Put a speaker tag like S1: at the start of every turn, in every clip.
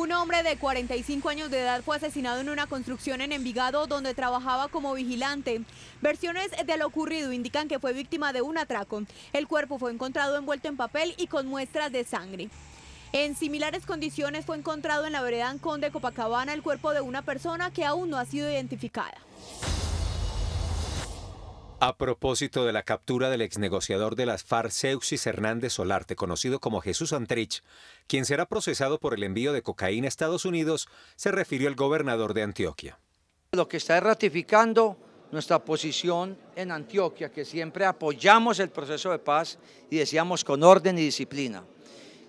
S1: Un hombre de 45 años de edad fue asesinado en una construcción en Envigado donde trabajaba como vigilante. Versiones de lo ocurrido indican que fue víctima de un atraco. El cuerpo fue encontrado envuelto en papel y con muestras de sangre. En similares condiciones fue encontrado en la vereda Conde Copacabana el cuerpo de una persona que aún no ha sido identificada.
S2: A propósito de la captura del exnegociador de las FARC, Seuxis Hernández Solarte, conocido como Jesús Antrich, quien será procesado por el envío de cocaína a Estados Unidos, se refirió el gobernador de Antioquia.
S3: Lo que está ratificando nuestra posición en Antioquia, que siempre apoyamos el proceso de paz y decíamos con orden y disciplina.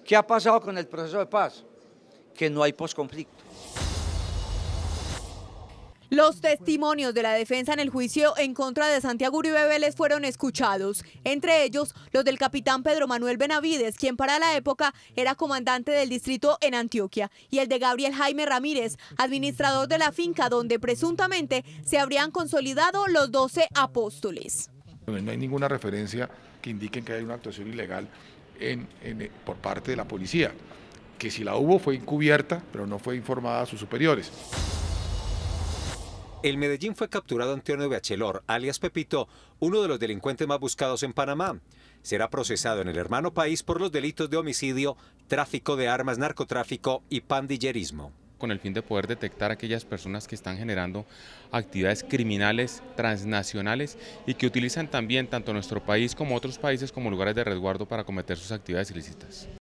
S3: ¿Qué ha pasado con el proceso de paz? Que no hay posconflicto.
S1: Los testimonios de la defensa en el juicio en contra de Santiago Uribe Vélez fueron escuchados, entre ellos los del capitán Pedro Manuel Benavides, quien para la época era comandante del distrito en Antioquia, y el de Gabriel Jaime Ramírez, administrador de la finca donde presuntamente se habrían consolidado los 12 apóstoles.
S4: No hay ninguna referencia que indique que hay una actuación ilegal eh, por parte de la
S2: policía, que si la hubo fue encubierta, pero no fue informada a sus superiores. El Medellín fue capturado Antonio Bachelor, alias Pepito, uno de los delincuentes más buscados en Panamá. Será procesado en el hermano país por los delitos de homicidio, tráfico de armas, narcotráfico y pandillerismo
S4: con el fin de poder detectar aquellas personas que están generando actividades criminales transnacionales y que utilizan también tanto nuestro país como otros países como lugares de resguardo para cometer sus actividades ilícitas.